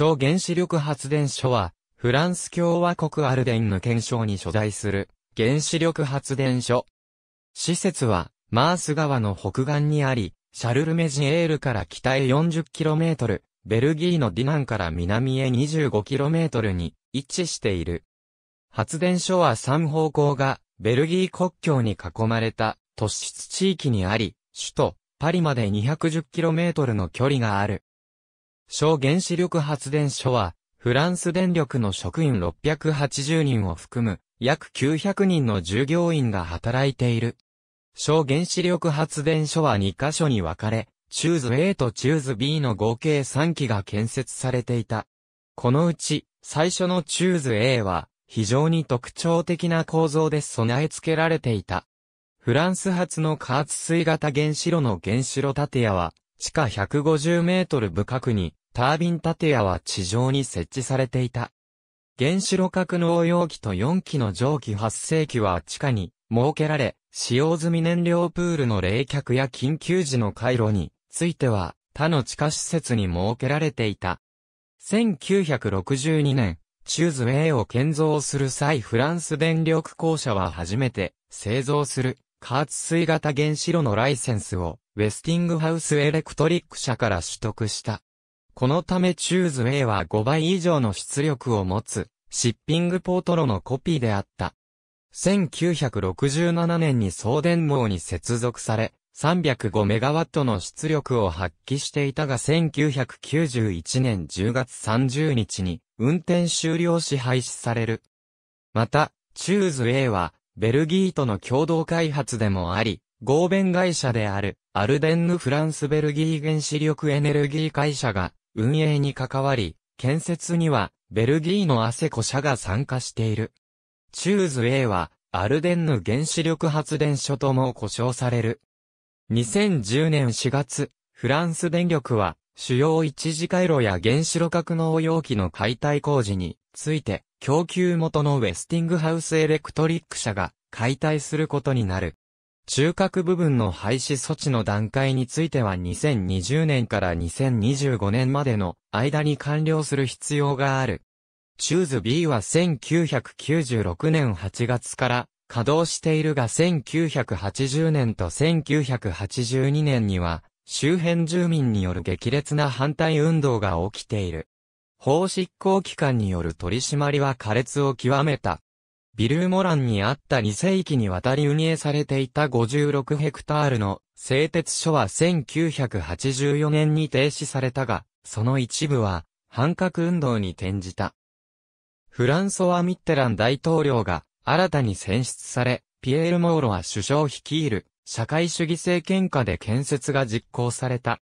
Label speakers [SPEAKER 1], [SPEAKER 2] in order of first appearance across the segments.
[SPEAKER 1] 小原子力発電所は、フランス共和国アルデンヌ県省に所在する原子力発電所。施設は、マース川の北岸にあり、シャルルメジエールから北へ 40km、ベルギーのディナンから南へ 25km に位置している。発電所は3方向が、ベルギー国境に囲まれた突出地域にあり、首都、パリまで 210km の距離がある。小原子力発電所は、フランス電力の職員680人を含む、約900人の従業員が働いている。小原子力発電所は2カ所に分かれ、チューズ A とチューズ B の合計3基が建設されていた。このうち、最初のチューズ A は、非常に特徴的な構造で備え付けられていた。フランス発の加圧水型原子炉の原子炉建屋は、地下150メートル部角に、タービン建屋は地上に設置されていた。原子炉格納容器と4機の蒸気発生器は地下に設けられ、使用済み燃料プールの冷却や緊急時の回路については、他の地下施設に設けられていた。1962年、チューズウェイを建造する際フランス電力公社は初めて製造する加圧水型原子炉のライセンスを、ウェスティングハウスエレクトリック社から取得した。このためチューズウェイは5倍以上の出力を持つ、シッピングポート炉のコピーであった。1967年に送電網に接続され、3 0 5ットの出力を発揮していたが1991年10月30日に運転終了し廃止される。また、チューズ A はベルギーとの共同開発でもあり、合弁会社である、アルデンヌ・フランス・ベルギー原子力エネルギー会社が、運営に関わり、建設には、ベルギーのアセコ社が参加している。チューズ A は、アルデンヌ原子力発電所とも呼称される。2010年4月、フランス電力は、主要一次回路や原子炉格納容器の解体工事について、供給元のウェスティングハウスエレクトリック社が解体することになる。中核部分の廃止措置の段階については2020年から2025年までの間に完了する必要がある。チューズ B は1996年8月から稼働しているが1980年と1982年には周辺住民による激烈な反対運動が起きている。法執行機関による取り締まりは苛烈を極めた。ビルーモランにあった2世紀にわたり運営されていた56ヘクタールの製鉄所は1984年に停止されたが、その一部は反核運動に転じた。フランソワ・ミッテラン大統領が新たに選出され、ピエール・モーロは首相率いる社会主義政権下で建設が実行された。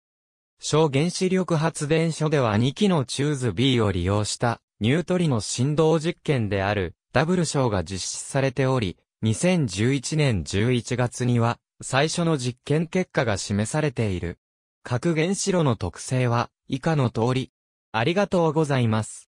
[SPEAKER 1] 小原子力発電所では2機のチューズ B を利用したニュートリノ振動実験であるダブルショーが実施されており、2011年11月には最初の実験結果が示されている。核原子炉の特性は以下の通り。ありがとうございます。